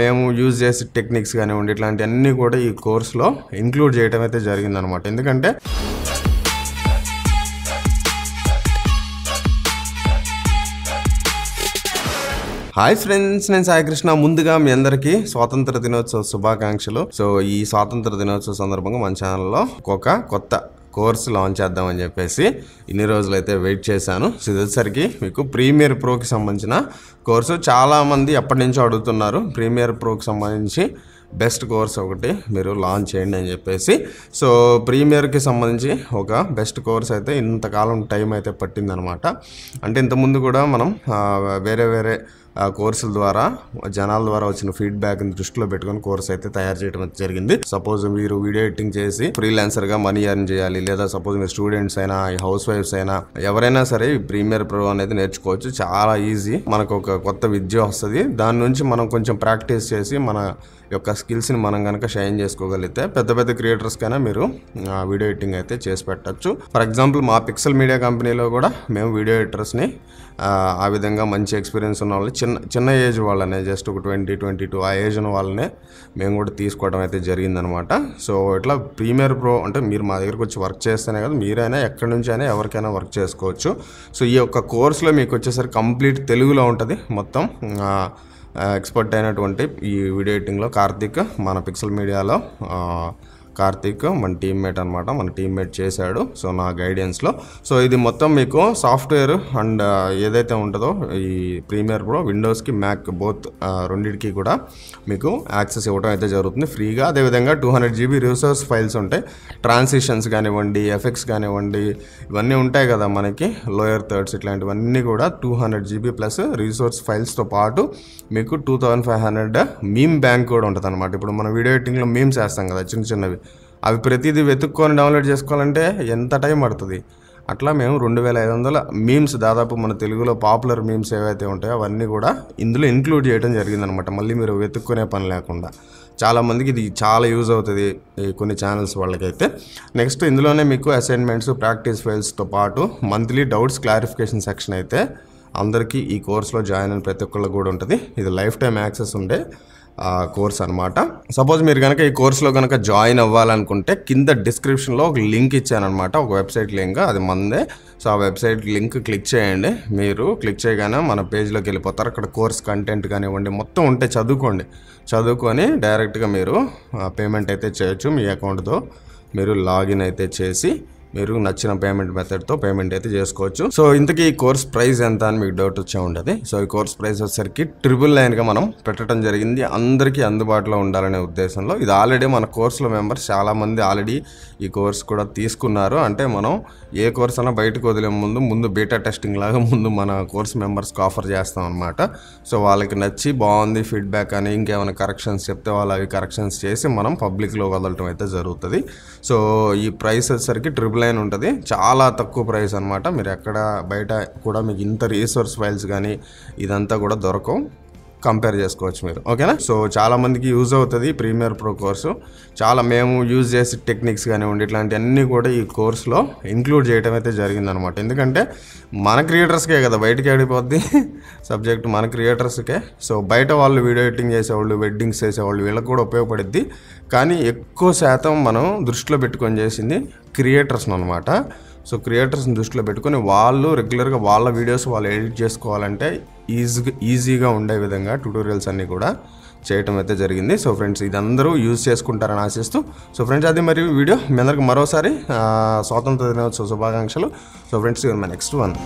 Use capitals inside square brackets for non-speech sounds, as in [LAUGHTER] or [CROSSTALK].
మేము యూజ్ చేసే టెక్నిక్స్ కానివ్వండి ఇట్లాంటివన్నీ కూడా ఈ కోర్సులో ఇంక్లూడ్ చేయడం అయితే జరిగిందనమాట ఎందుకంటే హాయ్ ఫ్రెండ్స్ నేను సాయికృష్ణ ముందుగా మీ అందరికీ స్వాతంత్ర దినోత్సవ శుభాకాంక్షలు సో ఈ స్వాతంత్ర దినోత్సవ సందర్భంగా మన ఛానల్లో ఒక కొత్త కోర్స్ లాంచ్ చేద్దామని చెప్పేసి ఇన్ని రోజులు అయితే వెయిట్ చేశాను సిద్ధసరికి మీకు ప్రీమియర్ ప్రోకి సంబంధించిన కోర్సు చాలామంది ఎప్పటి నుంచో అడుగుతున్నారు ప్రీమియర్ ప్రోకి సంబంధించి బెస్ట్ కోర్స్ ఒకటి మీరు లాంచ్ చేయండి అని చెప్పేసి సో ప్రీమియర్కి సంబంధించి ఒక బెస్ట్ కోర్స్ అయితే ఇంతకాలం టైం అయితే పట్టిందనమాట అంటే ఇంతకుముందు కూడా మనం వేరే వేరే కోర్సుల ద్వారా జనాల ద్వారా వచ్చిన ఫీడ్బ్యాక్ దృష్టిలో పెట్టుకుని కోర్స్ అయితే తయారు చేయడం జరిగింది సపోజ్ మీరు వీడియో ఎడిటింగ్ చేసి ఫ్రీలాన్సర్ గా మనీ ఎర్న్ చేయాలి లేదా సపోజ్ మీరు స్టూడెంట్స్ అయినా హౌస్ వైఫ్స్ అయినా ఎవరైనా సరే ప్రీమియర్ ప్రో అనేది నేర్చుకోవచ్చు చాలా ఈజీ మనకు ఒక కొత్త విద్య వస్తుంది దాని నుంచి మనం కొంచెం ప్రాక్టీస్ చేసి మన యొక్క స్కిల్స్ని మనం కనుక షైన్ చేసుకోగలిగితే పెద్ద పెద్ద క్రియేటర్స్ కైనా మీరు వీడియో ఎడిటింగ్ అయితే చేసి పెట్టచ్చు ఫర్ ఎగ్జాంపుల్ మా పిక్సెల్ మీడియా కంపెనీలో కూడా మేము వీడియో ఎడిటర్స్ని ఆ విధంగా మంచి ఎక్స్పీరియన్స్ ఉన్న వాళ్ళు చిన్న చిన్న ఏజ్ వాళ్ళనే జస్ట్ ఒక ట్వంటీ ట్వంటీ టూ ఆ ఏజ్ వాళ్ళనే మేము కూడా తీసుకోవడం అయితే జరిగిందనమాట సో ఇట్లా ప్రీమియర్ ప్రో అంటే మీరు మా దగ్గరకు వచ్చి వర్క్ చేస్తేనే కదా మీరైనా ఎక్కడి నుంచి అయినా ఎవరికైనా వర్క్ చేసుకోవచ్చు సో ఈ యొక్క కోర్సులో మీకు వచ్చేసరికి కంప్లీట్ తెలుగులో ఉంటుంది మొత్తం ఎక్స్పర్ట్ అయినటువంటి ఈ వీడియో ఎడిటింగ్లో కార్తీక్ మన పిక్సల్ మీడియాలో కార్తీక్ మన టీమ్మేట్ అనమాట మన టీమ్మేట్ చేశాడు సో నా గైడెన్స్లో సో ఇది మొత్తం మీకు సాఫ్ట్వేర్ అండ్ ఏదైతే ఉంటుందో ఈ ప్రీమియర్ ప్రో విండోస్కి మ్యాక్ బోత్ రెండింటికి కూడా మీకు యాక్సెస్ ఇవ్వడం అయితే జరుగుతుంది ఫ్రీగా అదేవిధంగా two hundred GB resource files ఉంటాయి ట్రాన్సిషన్స్ కానివ్వండి ఎఫెక్ట్స్ కానివ్వండి ఇవన్నీ ఉంటాయి కదా మనకి లోయర్ థర్డ్స్ ఇట్లాంటివన్నీ కూడా two hundred GB plus resource ఫైల్స్తో పాటు మీకు two thousand five hundred meme bank కూడా ఉంటుంది అనమాట ఇప్పుడు మనం వీడియో ఎడిటింగ్లో మీమ్స్ వేస్తాం కదా చిన్న చిన్నవి అవి ప్రతిదీ వెతుక్కొని డౌన్లోడ్ చేసుకోవాలంటే ఎంత టైం పడుతుంది అట్లా మేము రెండు వేల ఐదు వందల మీమ్స్ దాదాపు మన తెలుగులో పాపులర్ మీమ్స్ ఏవైతే ఉంటాయో అవన్నీ కూడా ఇందులో ఇంక్లూడ్ చేయడం జరిగిందనమాట మళ్ళీ మీరు వెతుక్కునే పని లేకుండా చాలామందికి ఇది చాలా యూజ్ అవుతుంది కొన్ని ఛానల్స్ వాళ్ళకైతే నెక్స్ట్ ఇందులోనే మీకు అసైన్మెంట్స్ ప్రాక్టీస్ ఫైల్స్తో పాటు మంత్లీ డౌట్స్ క్లారిఫికేషన్ సెక్షన్ అయితే అందరికీ ఈ కోర్స్లో జాయిన్ అయిన ప్రతి ఒక్కళ్ళు కూడా ఉంటుంది ఇది లైఫ్ టైం యాక్సెస్ ఉండే కోర్స్ అనమాట సపోజ్ మీరు కనుక ఈ కోర్స్లో కనుక జాయిన్ అవ్వాలనుకుంటే కింద డిస్క్రిప్షన్లో ఒక లింక్ ఇచ్చానమాట ఒక వెబ్సైట్ లింక్ అది మందే సో ఆ వెబ్సైట్ లింక్ క్లిక్ చేయండి మీరు క్లిక్ చేయగానే మన పేజ్లోకి వెళ్ళిపోతారు అక్కడ కోర్స్ కంటెంట్ కానివ్వండి మొత్తం ఉంటే చదువుకోండి చదువుకొని డైరెక్ట్గా మీరు పేమెంట్ అయితే చేయొచ్చు మీ అకౌంట్తో మీరు లాగిన్ అయితే చేసి మీరు నచ్చిన పేమెంట్ మెథడ్తో పేమెంట్ అయితే చేసుకోవచ్చు సో ఇంతకీ ఈ కోర్స్ ప్రైస్ ఎంత అని మీకు డౌట్ వచ్చే ఉండదు సో ఈ కోర్స్ ప్రైస్ వచ్చేసరికి ట్రిపుల్ నైన్గా మనం పెట్టడం జరిగింది అందరికీ అందుబాటులో ఉండాలనే ఉద్దేశంలో ఇది ఆల్రెడీ మన కోర్సులో మెంబర్స్ చాలామంది ఆల్రెడీ ఈ కోర్స్ కూడా తీసుకున్నారు అంటే మనం ఏ కోర్స్ అయినా బయటకు వదిలే ముందు ముందు బీటా టెస్టింగ్ లాగా ముందు మన కోర్స్ మెంబర్స్కి ఆఫర్ చేస్తాం అనమాట సో వాళ్ళకి నచ్చి బాగుంది ఫీడ్బ్యాక్ అని ఇంకేమైనా కరెక్షన్స్ చెప్తే వాళ్ళు అవి కరెక్షన్స్ చేసి మనం పబ్లిక్లో వదలటం అయితే జరుగుతుంది సో ఈ ప్రైస్ వచ్చేసరికి ట్రిపుల్ లైన్ ఉంటుంది చాలా తక్కువ ప్రైస్ అనమాట మీరు ఎక్కడ బయట కూడా మీకు ఇంత రీసోర్స్ ఫైల్స్ కానీ ఇదంతా కూడా దొరకవు కంపేర్ చేసుకోవచ్చు మీరు ఓకేనా సో చాలా మందికి యూజ్ అవుతుంది ప్రీమియర్ ప్రో కోర్సు చాలా మేము యూజ్ చేసే టెక్నిక్స్ కానివ్వండి ఇట్లాంటివన్నీ కూడా ఈ కోర్సులో ఇంక్లూడ్ చేయడం అయితే జరిగిందనమాట ఎందుకంటే మన క్రియేటర్స్కే కదా బయటికి ఆడిపోద్ది సబ్జెక్ట్ [LAUGHS] మన క్రియేటర్స్కే సో బయట వాళ్ళు వీడియో ఎడిటింగ్ చేసేవాళ్ళు వెడ్డింగ్స్ చేసేవాళ్ళు వీళ్ళకి కూడా ఉపయోగపడుద్ది కానీ ఎక్కువ శాతం మనం దృష్టిలో పెట్టుకొని చేసింది క్రియేటర్స్ అనమాట సో క్రియేటర్స్ని దృష్టిలో పెట్టుకొని వాళ్ళు రెగ్యులర్గా వాళ్ళ వీడియోస్ వాళ్ళు ఎడిట్ చేసుకోవాలంటే ఈజీ ఈజీగా ఉండే విధంగా ట్యూటోరియల్స్ అన్నీ కూడా చేయటం అయితే జరిగింది సో ఫ్రెండ్స్ ఇదందరూ యూజ్ చేసుకుంటారని ఆశిస్తూ సో ఫ్రెండ్స్ అది మరి వీడియో మీ అందరికి మరోసారి స్వాతంత్ర దినోత్సవ శుభాకాంక్షలు సో ఫ్రెండ్స్ మా నెక్స్ట్ వన్